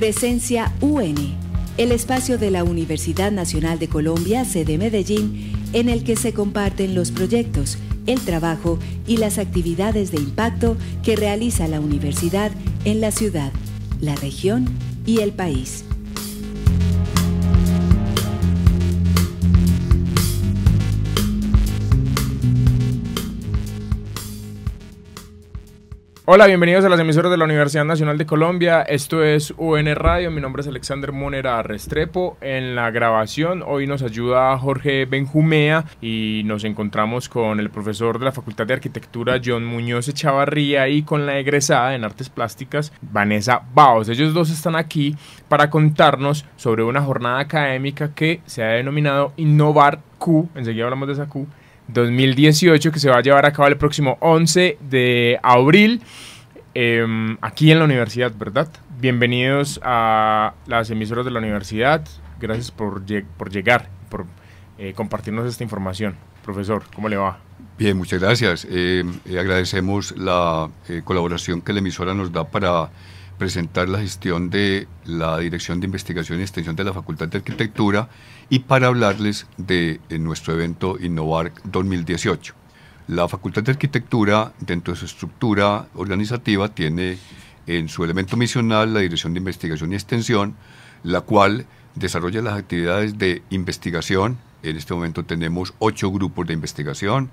Presencia UN, el espacio de la Universidad Nacional de Colombia, sede Medellín, en el que se comparten los proyectos, el trabajo y las actividades de impacto que realiza la universidad en la ciudad, la región y el país. Hola, bienvenidos a las emisoras de la Universidad Nacional de Colombia. Esto es UN Radio. Mi nombre es Alexander Monera Restrepo. En la grabación hoy nos ayuda Jorge Benjumea y nos encontramos con el profesor de la Facultad de Arquitectura John Muñoz Echavarría y con la egresada en Artes Plásticas Vanessa Baos. Ellos dos están aquí para contarnos sobre una jornada académica que se ha denominado Innovar Q. Enseguida hablamos de esa Q 2018 que se va a llevar a cabo el próximo 11 de abril em, aquí en la universidad, ¿verdad? Bienvenidos a las emisoras de la universidad. Gracias por, por llegar, por eh, compartirnos esta información. Profesor, ¿cómo le va? Bien, muchas gracias. Em, eh, agradecemos la eh, colaboración que la emisora nos da para presentar la gestión de la Dirección de Investigación y Extensión de la Facultad de Arquitectura y para hablarles de, eh, nuestro evento Innovar 2018. La Facultad de Arquitectura, dentro de su estructura organizativa, tiene en su elemento misional la Dirección de Investigación y Extensión, la cual desarrolla las actividades de investigación. En este momento tenemos ocho grupos de investigación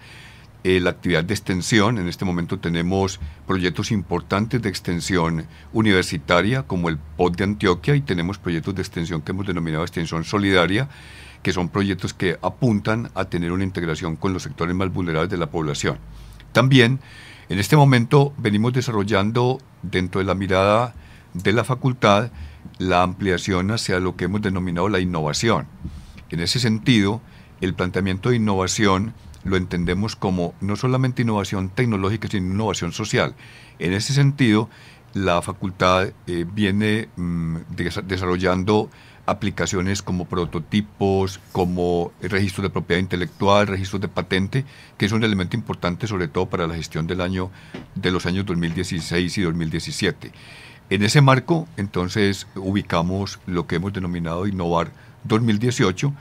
eh, la actividad de extensión. En este momento tenemos proyectos importantes de extensión universitaria, como el POD de Antioquia, y tenemos proyectos de extensión que hemos denominado extensión solidaria, que son proyectos que apuntan a tener una integración con los sectores más vulnerables de la población. También, en este momento, venimos desarrollando dentro de la mirada de la facultad la ampliación hacia lo que hemos denominado la innovación. En ese sentido, el planteamiento de innovación lo entendemos como no solamente innovación tecnológica, sino innovación social. En ese sentido, la facultad eh, viene mm, desarrollando aplicaciones como prototipos, como registros de propiedad intelectual, registros de patente, que es un elemento importante sobre todo para la gestión del año de los años 2016 y 2017. En ese marco, entonces, ubicamos lo que hemos denominado Innovar 2018,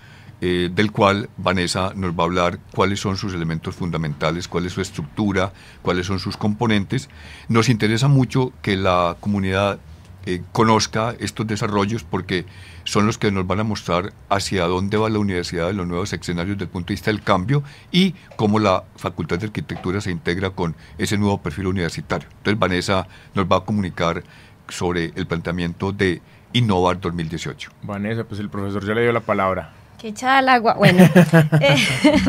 eh, del cual Vanessa nos va a hablar cuáles son sus elementos fundamentales, cuál es su estructura, cuáles son sus componentes. Nos interesa mucho que la comunidad eh, conozca estos desarrollos porque son los que nos van a mostrar hacia dónde va la universidad en los nuevos escenarios desde el punto de vista del cambio y cómo la Facultad de Arquitectura se integra con ese nuevo perfil universitario. Entonces Vanessa nos va a comunicar sobre el planteamiento de Innovar 2018. Vanessa, pues el profesor ya le dio la palabra. Qué echada al agua. Bueno, eh,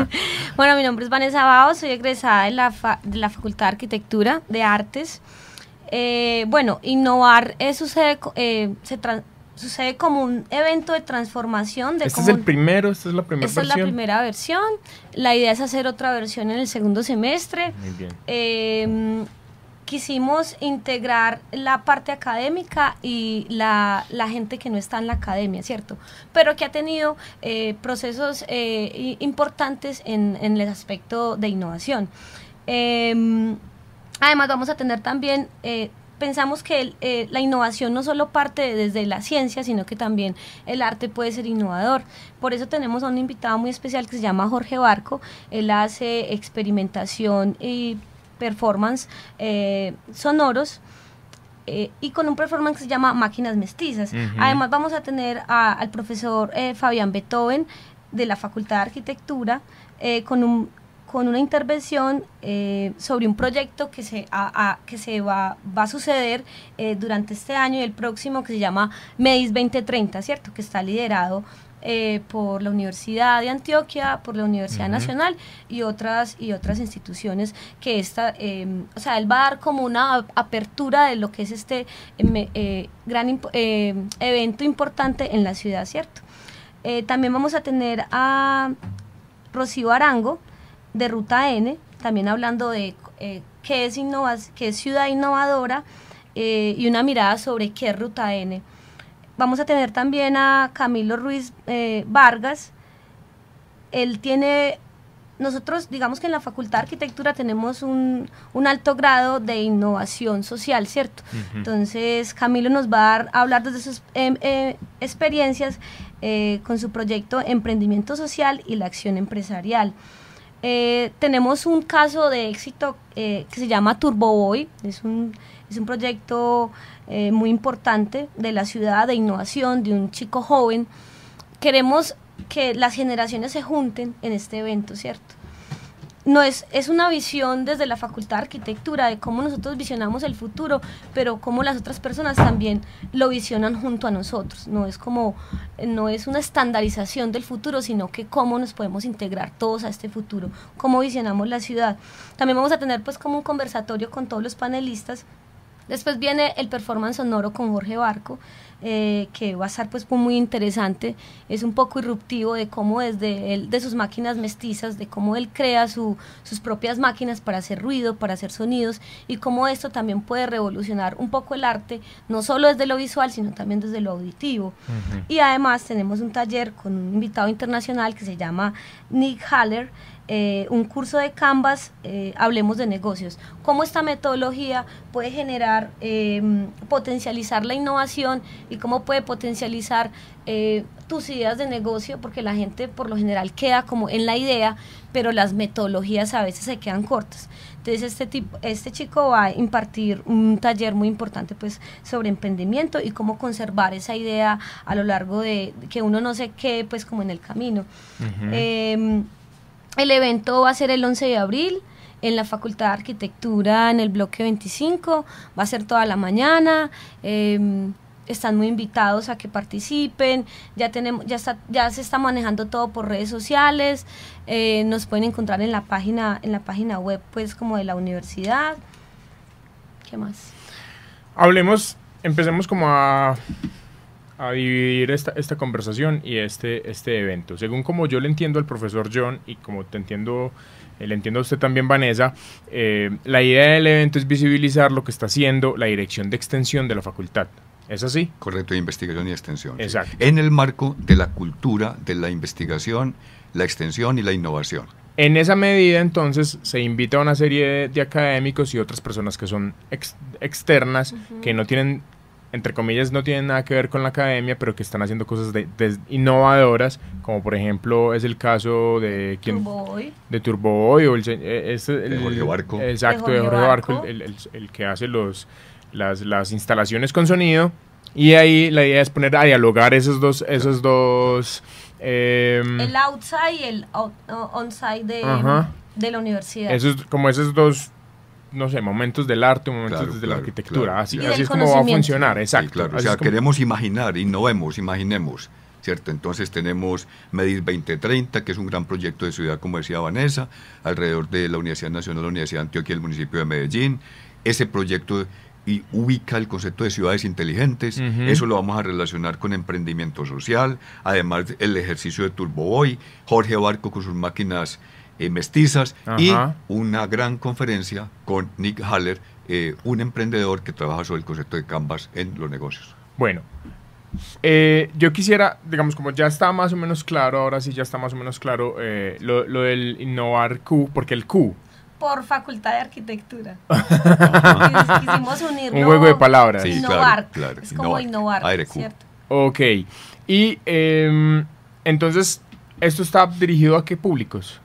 bueno, mi nombre es Vanessa Bao, soy egresada de la, de la Facultad de Arquitectura de Artes. Eh, bueno, innovar eso eh, sucede, se sucede como un evento de transformación. De este es el primero, esta es la primera versión. Esta es la primera versión. La idea es hacer otra versión en el segundo semestre. Muy bien. Em, quisimos integrar la parte académica y la, gente que no está en la academia, ¿cierto? Pero que ha tenido eh, procesos eh, importantes en, el aspecto de innovación. Em, además, vamos a tener también... Eh, pensamos que la innovación no solo parte desde la ciencia, sino que también el arte puede ser innovador. Por eso tenemos a un invitado muy especial que se llama Jorge Barco. Él hace experimentación y performance eh, sonoros eh, y con un performance que se llama Máquinas Mestizas. Además vamos a tener al profesor eh, Fabián Beethoven de la Facultad de Arquitectura con, con una intervención sobre un proyecto que se, que se va, va a suceder durante este año y el próximo que se llama MEDIS 2030, ¿cierto? Que está liderado eh, por la Universidad de Antioquia, por la Universidad Nacional y otras, y otras instituciones que esta, em, o sea, él va a dar como una apertura de lo que es este em, eh, gran em, evento importante en la ciudad, ¿cierto? Eh, también vamos a tener a Rocío Arango de Ruta N, también hablando de qué, es qué es ciudad innovadora y una mirada sobre qué es Ruta N. Vamos a tener también a Camilo Ruiz eh, Vargas. Él tiene, nosotros digamos que en la Facultad de Arquitectura tenemos un, un alto grado de innovación social, ¿cierto? Entonces Camilo nos va a, hablar de sus em, eh, experiencias eh, con su proyecto Emprendimiento Social y la Acción Empresarial. tenemos un caso de éxito que se llama Turboboy, es es un proyecto eh, muy importante de la ciudad, de innovación, de un chico joven. Queremos que las generaciones se junten en este evento, ¿cierto? No es, es una visión desde la Facultad de Arquitectura de cómo nosotros visionamos el futuro, pero cómo las otras personas también lo visionan junto a nosotros. No es como, no es una estandarización del futuro, sino que cómo nos podemos integrar todos a este futuro, cómo visionamos la ciudad. También vamos a tener pues como un conversatorio con todos los panelistas Después viene el performance sonoro con Jorge Barco, eh, que va a estar pues muy interesante, es un poco irruptivo de cómo desde él, de sus máquinas mestizas, de cómo él crea sus propias máquinas para hacer ruido, para hacer sonidos y cómo esto también puede revolucionar un poco el arte, no solo desde lo visual, sino también desde lo auditivo. Y además tenemos un taller con un invitado internacional que se llama Nick Haller, eh, un curso de Canvas, eh, hablemos de negocios. Cómo esta metodología puede generar, em, potencializar la innovación y cómo puede potencializar eh, tus ideas de negocio, porque la gente por lo general queda como en la idea, pero las metodologías a veces se quedan cortas. Entonces este, tipo, este chico va a impartir un taller muy importante pues, sobre emprendimiento y cómo conservar esa idea a lo largo de que uno no se quede pues como en el camino. El evento va a ser el 11 de abril en la Facultad de Arquitectura, en el bloque 25, va a ser toda la mañana. Em, están muy invitados a que participen, ya tenemos, ya está, ya se está manejando todo por redes sociales, eh, nos pueden encontrar en la página, en la página web pues como de la universidad. ¿Qué más? Hablemos, empecemos como a a dividir esta, esta conversación y este, este evento. Según como yo le entiendo al profesor John y como te entiendo, eh, le entiendo a usted también Vanessa, eh, la idea del evento es visibilizar lo que está haciendo la dirección de extensión de la facultad. ¿Es así? Correcto, de investigación y extensión. Exacto. En el marco de la cultura de la investigación, la extensión y la innovación. En esa medida, entonces, se invita a una serie de, académicos y otras personas que son externas, que no tienen entre comillas, no tienen nada que ver con la academia, pero que están haciendo cosas de, innovadoras, como por ejemplo es el caso de... ¿quién? Boy De Turbo o el, eh, Barco. Exacto, de Jorge, Barco, el, que hace los, las, instalaciones con sonido. Y ahí la idea es poner a dialogar esos dos... Esos dos em, el outside y el onside de, de la universidad. como esos dos no sé, momentos del arte, momentos de la arquitectura. así, es como va a funcionar, exacto. o sea, queremos imaginar, innovemos, imaginemos. ¿Cierto? Entonces tenemos Medir 2030, que es un gran proyecto de ciudad, como decía Vanessa, alrededor de la Universidad Nacional, la Universidad de Antioquia y el municipio de Medellín. Ese proyecto ubica el concepto de ciudades inteligentes. Eso lo vamos a relacionar con emprendimiento social, además el ejercicio de Turbo Boy, Jorge Barco con sus máquinas en mestizas y una gran conferencia con Nick Haller, eh, un emprendedor que trabaja sobre el concepto de Canvas en los negocios. Bueno, eh, yo quisiera, digamos, como ya está más o menos claro, ahora sí ya está más o menos claro eh, lo, del innovar Q, porque el Q por Facultad de Arquitectura. Un juego de palabras. innovar. es como innovar, ¿cierto? Ok. Y em, entonces, ¿esto está dirigido a qué públicos?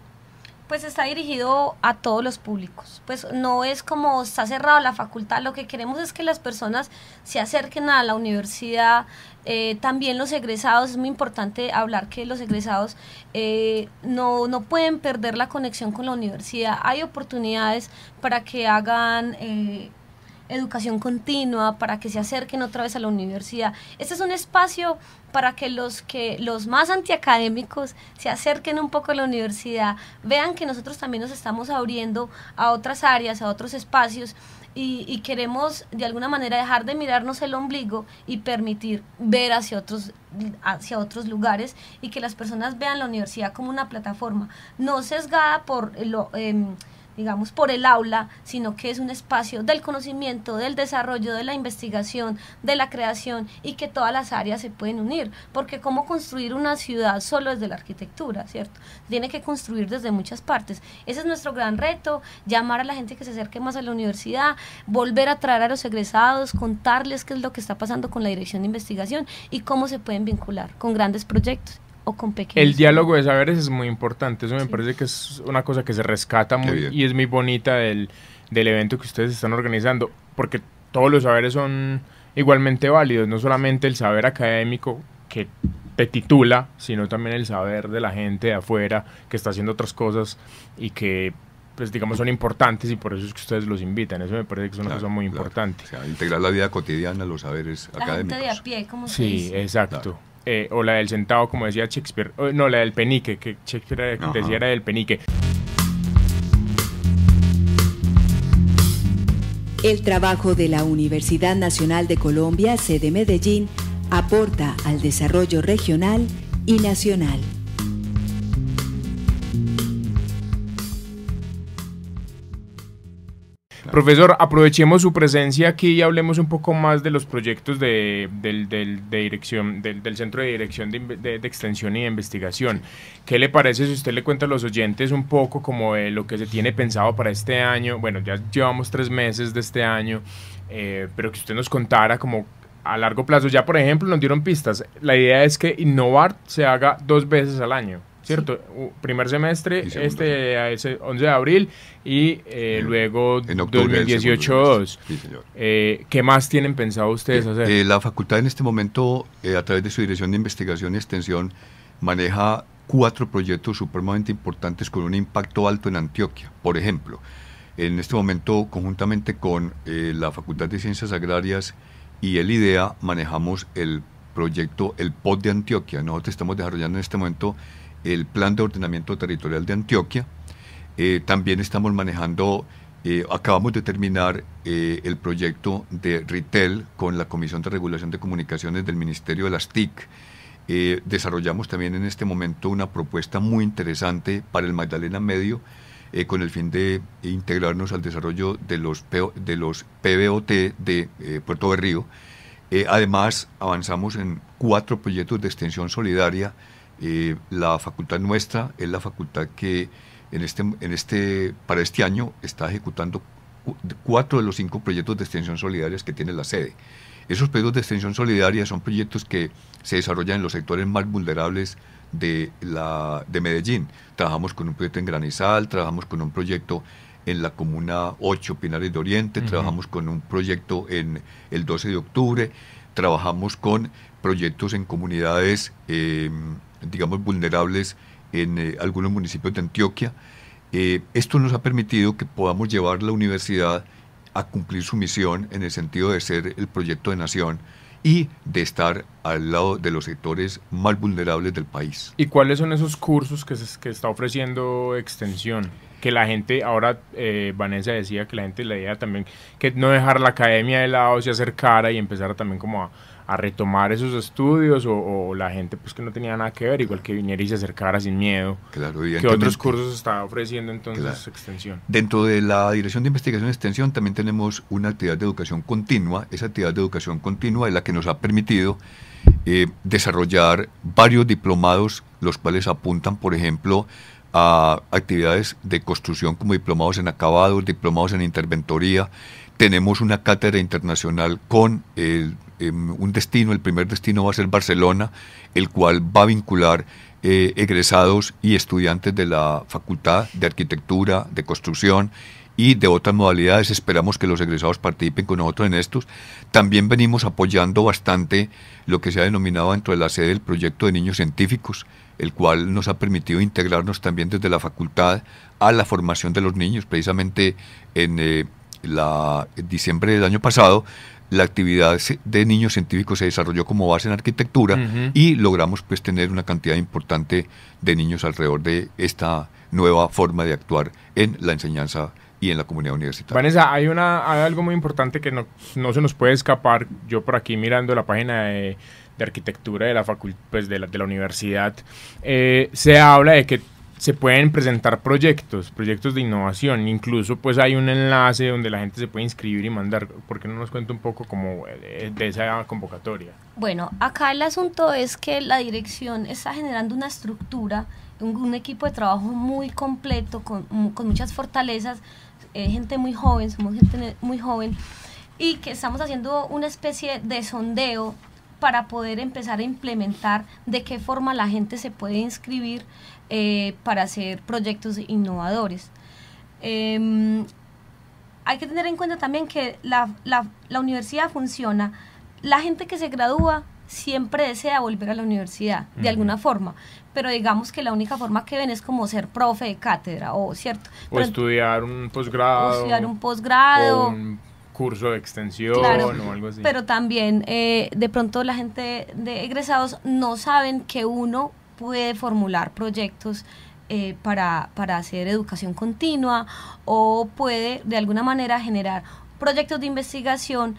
pues está dirigido a todos los públicos. Pues no es como está cerrado la facultad, lo que queremos es que las personas se acerquen a la universidad, eh, también los egresados, es muy importante hablar que los egresados eh, no, pueden perder la conexión con la universidad. Hay oportunidades para que hagan eh, educación continua, para que se acerquen otra vez a la universidad. Este es un espacio para que los, que, los más antiacadémicos se acerquen un poco a la universidad, vean que nosotros también nos estamos abriendo a otras áreas, a otros espacios. Y, queremos de alguna manera dejar de mirarnos el ombligo y permitir ver hacia otros hacia otros lugares y que las personas vean la universidad como una plataforma no sesgada por lo em, digamos, por el aula, sino que es un espacio del conocimiento, del desarrollo, de la investigación, de la creación y que todas las áreas se pueden unir, porque cómo construir una ciudad solo desde la arquitectura, ¿cierto? Tiene que construir desde muchas partes. Ese es nuestro gran reto, llamar a la gente que se acerque más a la universidad, volver a traer a los egresados, contarles qué es lo que está pasando con la dirección de investigación y cómo se pueden vincular con grandes proyectos. El diálogo de saberes es muy importante, eso me parece que es una cosa que se rescata muy, y es muy bonita del, evento que ustedes están organizando, porque todos los saberes son igualmente válidos, no solamente el saber académico que te titula, sino también el saber de la gente de afuera que está haciendo otras cosas y que pues digamos son importantes y por eso es que ustedes los invitan. Eso me parece que es una cosa muy importante. integrar la vida cotidiana, los saberes la académicos. de a pie, como Sí, exacto. Eh, o la del centavo, como decía Shakespeare, no, la del penique, que Shakespeare decía era del penique. El trabajo de la Universidad Nacional de Colombia, sede Medellín, aporta al desarrollo regional y nacional. Profesor, aprovechemos su presencia aquí y hablemos un poco más de los proyectos de, del, dirección, del, Centro de Dirección de, Extensión y de Investigación. ¿Qué le parece si usted le cuenta a los oyentes un poco como lo que se tiene pensado para este año? Bueno, ya llevamos tres meses de este año, eh, pero que usted nos contara como a largo plazo. Ya, por ejemplo, nos dieron pistas. La idea es que innovar se haga dos veces al año. ¿cierto? Primer semestre, este a ese 11 de abril y eh, luego 2018 eh, ¿Qué más tienen pensado ustedes eh, hacer? la facultad en este momento, a través de su dirección de investigación y extensión, maneja cuatro proyectos supremamente importantes con un impacto alto en Antioquia. Por ejemplo, en este momento, conjuntamente con la Facultad de Ciencias Agrarias y el IDEA, manejamos el proyecto El POT de Antioquia. Nosotros estamos desarrollando en este momento el Plan de Ordenamiento Territorial de Antioquia. Eh, también estamos manejando, eh, acabamos de terminar eh, el proyecto de RITEL con la Comisión de Regulación de Comunicaciones del Ministerio de las TIC. desarrollamos también en este momento una propuesta muy interesante para el Magdalena Medio con el fin de integrarnos al desarrollo de los, de los PBOT de Puerto Berrío. además, avanzamos en cuatro proyectos de extensión solidaria eh, la facultad nuestra es la facultad que en este, en este, para este año está ejecutando cuatro de los cinco proyectos de extensión solidarias que tiene la sede. Esos proyectos de extensión solidaria son proyectos que se desarrollan en los sectores más vulnerables de, la, de Medellín. Trabajamos con un proyecto en Granizal, trabajamos con un proyecto en la comuna 8 Pinares de Oriente, trabajamos con un proyecto en el 12 de octubre, trabajamos con proyectos en comunidades, em, digamos, vulnerables en eh, algunos municipios de Antioquia. Eh, esto nos ha permitido que podamos llevar la universidad a cumplir su misión en el sentido de ser el proyecto de nación y de estar al lado de los sectores más vulnerables del país. ¿Y cuáles son esos cursos que, que está ofreciendo Extensión? Que la gente, ahora eh, Vanessa decía que la gente la idea también, que no dejar la academia de lado, se acercara y empezar también como a, a retomar esos estudios o, la gente pues que no tenía nada que ver, igual que viniera y se acercara sin miedo. que otros cursos está ofreciendo entonces Extensión? Dentro de la Dirección de Investigación y Extensión también tenemos una actividad de educación continua. Esa actividad de educación continua es la que nos ha permitido eh, desarrollar varios diplomados, los cuales apuntan, por ejemplo, a actividades de construcción como diplomados en acabados, diplomados en interventoría, tenemos una cátedra internacional con em, un destino, el primer destino va a ser Barcelona, el cual va a vincular eh, egresados y estudiantes de la Facultad de Arquitectura, de Construcción y de otras modalidades. Esperamos que los egresados participen con nosotros en estos. También venimos apoyando bastante lo que se ha denominado dentro de la sede el proyecto de niños científicos, el cual nos ha permitido integrarnos también desde la facultad a la formación de los niños, precisamente en... Eh, la, en diciembre del año pasado, la actividad de niños científicos se desarrolló como base en arquitectura y logramos pues tener una cantidad importante de niños alrededor de esta nueva forma de actuar en la enseñanza y en la comunidad universitaria. Vanessa, hay, una, algo muy importante que no, no, se nos puede escapar. Yo por aquí mirando la página de, arquitectura de la, facultad pues de, la, de la universidad, eh, se habla de que se pueden presentar proyectos, proyectos de innovación. Incluso pues hay un enlace donde la gente se puede inscribir y mandar. ¿Por qué no nos cuenta un poco como eh, de esa convocatoria? Bueno, acá el asunto es que la dirección está generando una estructura, un, equipo de trabajo muy completo, con, con muchas fortalezas, eh, gente muy joven, somos gente muy joven, y que estamos haciendo una especie de sondeo para poder empezar a implementar de qué forma la gente se puede inscribir eh, para hacer proyectos innovadores. Em, hay que tener en cuenta también que la, universidad funciona. La gente que se gradúa siempre desea volver a la universidad, de alguna forma, pero digamos que la única forma que ven es como ser profe de cátedra, o cierto. O estudiar un posgrado. estudiar un posgrado. un curso de extensión o algo así. Pero también eh, de pronto la gente de egresados no saben que uno puede formular proyectos eh, para, hacer educación continua o puede de alguna manera generar proyectos de investigación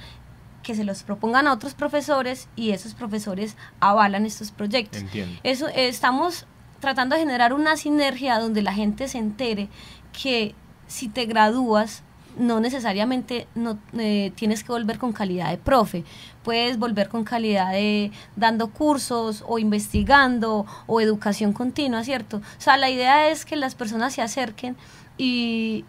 que se los propongan a otros profesores y esos profesores avalan estos proyectos. Eso eh, estamos tratando de generar una sinergia donde la gente se entere que si te gradúas no necesariamente no, eh, tienes que volver con calidad de profe, puedes volver con calidad de dando cursos o investigando o educación continua, ¿cierto? O sea, la idea es que las personas se acerquen y,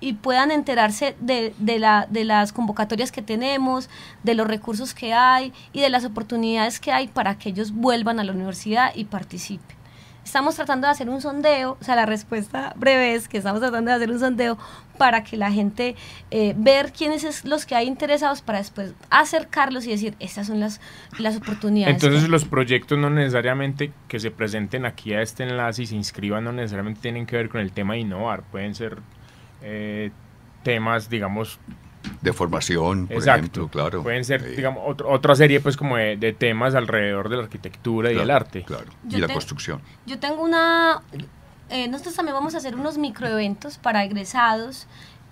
y puedan enterarse de, de, la, de las convocatorias que tenemos, de los recursos que hay y de las oportunidades que hay para que ellos vuelvan a la universidad y participen estamos tratando de hacer un sondeo, o sea, la respuesta breve es que estamos tratando de hacer un sondeo para que la gente eh, ver quiénes es los que hay interesados para después acercarlos y decir, estas son las, las oportunidades. Entonces los proyectos no necesariamente que se presenten aquí a este enlace y se inscriban no necesariamente tienen que ver con el tema de innovar, pueden ser eh, temas, digamos, de formación, por ejemplo, claro. Pueden ser, eh, digamos, otra serie pues como de, temas alrededor de la arquitectura y el arte. y la construcción. Yo tengo una... Eh, nosotros también vamos a hacer unos microeventos para egresados,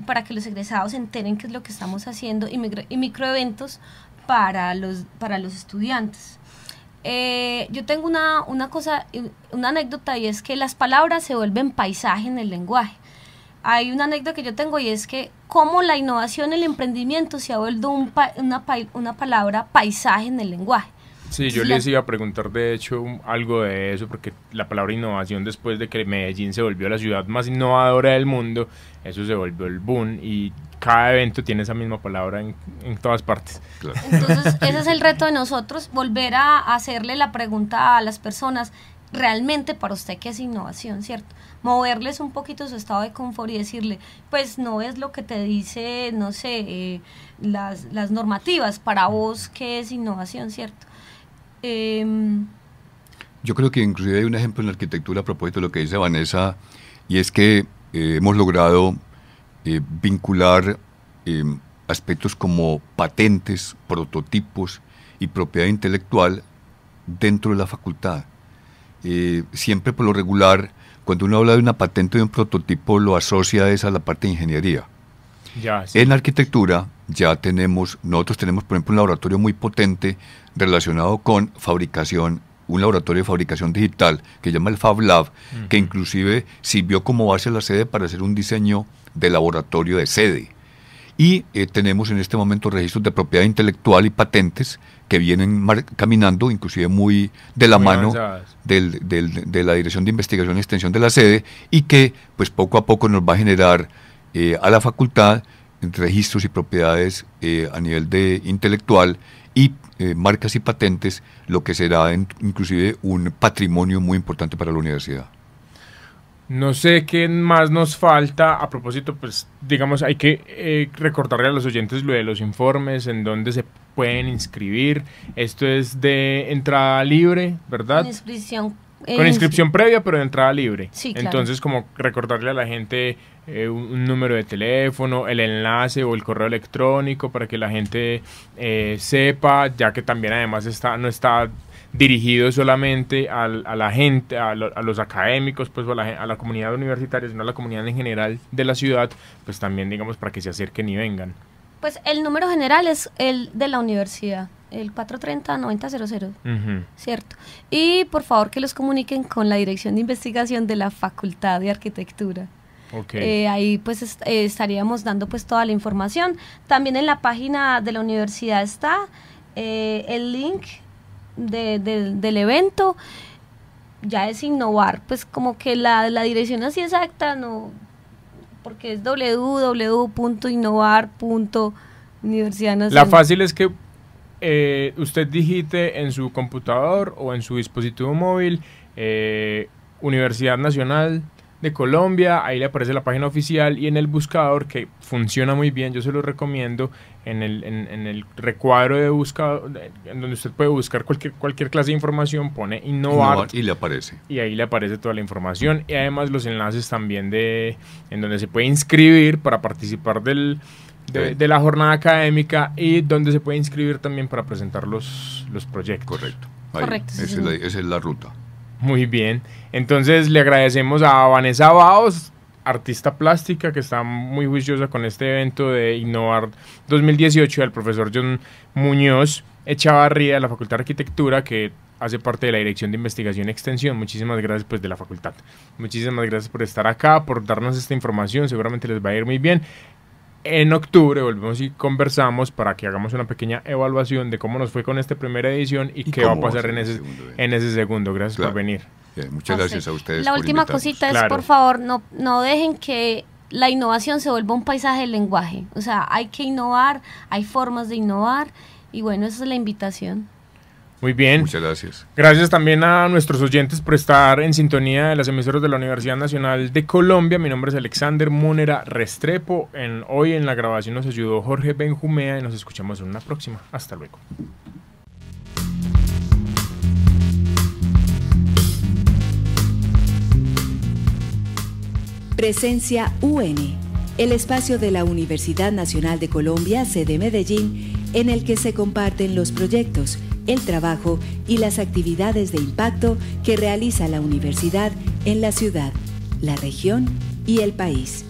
para que los egresados enteren qué es lo que estamos haciendo y, microeventos para los, para los estudiantes. Eh, yo tengo una, una cosa, una anécdota y es que las palabras se vuelven paisaje en el lenguaje hay una anécdota que yo tengo y es que cómo la innovación, el emprendimiento se ha vuelto una, una palabra paisaje en el lenguaje. Sí, yo les iba a preguntar de hecho algo de eso, porque la palabra innovación después de que Medellín se volvió la ciudad más innovadora del mundo, eso se volvió el boom y cada evento tiene esa misma palabra en, todas partes. Entonces, ese es el reto de nosotros, volver a hacerle la pregunta a las personas, realmente para usted qué es innovación, ¿cierto? Moverles un poquito su estado de confort y decirle, pues no es lo que te dice, no sé, eh, las, normativas, para vos qué es innovación, ¿cierto? Em, Yo creo que inclusive hay un ejemplo en la arquitectura a propósito de lo que dice Vanessa, y es que eh, hemos logrado eh, vincular em, aspectos como patentes, prototipos y propiedad intelectual dentro de la facultad eh, siempre por lo regular, cuando uno habla de una patente de un prototipo, lo asocia es a la parte de ingeniería. En arquitectura ya tenemos, nosotros tenemos por ejemplo un laboratorio muy potente relacionado con fabricación, un laboratorio de fabricación digital que se llama el FabLab que inclusive sirvió como base a la sede para hacer un diseño de laboratorio de sede. Y eh, tenemos en este momento registros de propiedad intelectual y patentes que vienen caminando, inclusive muy de la mano del, de la Dirección de Investigación y Extensión de la sede, y que pues poco a poco nos va a generar eh, a la facultad registros y propiedades eh, a nivel de intelectual y marcas y patentes, lo que será inclusive un patrimonio muy importante para la universidad. No sé qué más nos falta. A propósito, pues digamos, hay que eh, recordarle a los oyentes lo de los informes, en dónde se pueden inscribir. Esto es de entrada libre, ¿verdad? Con inscripción, eh, Con inscripción previa, pero de entrada libre. Sí, claro. Entonces, como recordarle a la gente eh, un, número de teléfono, el enlace o el correo electrónico para que la gente sepa, ya que también además está, no está dirigido solamente a la gente, a, los académicos, pues a la, comunidad universitaria, sino a la comunidad en general de la ciudad, pues también digamos para que se acerquen y vengan. Pues el número general es el de la universidad, el 430-9000, ¿cierto? Y por favor que los comuniquen con la Dirección de Investigación de la Facultad de Arquitectura. Okay. Eh, ahí pues eh, estaríamos dando pues toda la información. También en la página de la universidad está eh, el link del evento, ya es innovar, pues como que la, dirección así exacta, no, porque es www.innovar.universidad nacional. La fácil es que eh, usted digite en su computador o en su dispositivo móvil eh, Universidad Nacional de Colombia, ahí le aparece la página oficial y en el buscador, que funciona muy bien, yo se lo recomiendo, en el, en, el recuadro de buscador, en donde usted puede buscar cualquier, cualquier clase de información, pone innovar, y le aparece. Y ahí le aparece toda la información y además los enlaces también de en donde se puede inscribir para participar del, de, la jornada académica y donde se puede inscribir también para presentar los, proyectos. Correcto. esa es la ruta. Muy bien. Entonces le agradecemos a Vanessa Baos, artista plástica que está muy juiciosa con este evento de Innovar 2018 al profesor John Muñoz Echavarría de la Facultad de Arquitectura que hace parte de la Dirección de Investigación y Extensión. Muchísimas gracias pues de la facultad. Muchísimas gracias por estar acá, por darnos esta información. Seguramente les va a ir muy bien en octubre volvemos y conversamos para que hagamos una pequeña evaluación de cómo nos fue con esta primera edición y, qué va a pasar en ese, segundo. Gracias por venir. muchas gracias a ustedes. La última cosita es, por favor, no, no dejen que la innovación se vuelva un paisaje del lenguaje. O sea, hay que innovar, hay formas de innovar y bueno, esa es la invitación. Muy bien. Muchas gracias. Gracias también a nuestros oyentes por estar en sintonía de las emisoras de la Universidad Nacional de Colombia. Mi nombre es Alexander Múnera Restrepo. hoy en la grabación nos ayudó Jorge Benjumea y nos escuchamos en una próxima. Hasta luego. Presencia UN, el espacio de la Universidad Nacional de Colombia, sede Medellín en el que se comparten los proyectos, el trabajo y las actividades de impacto que realiza la universidad en la ciudad, la región y el país.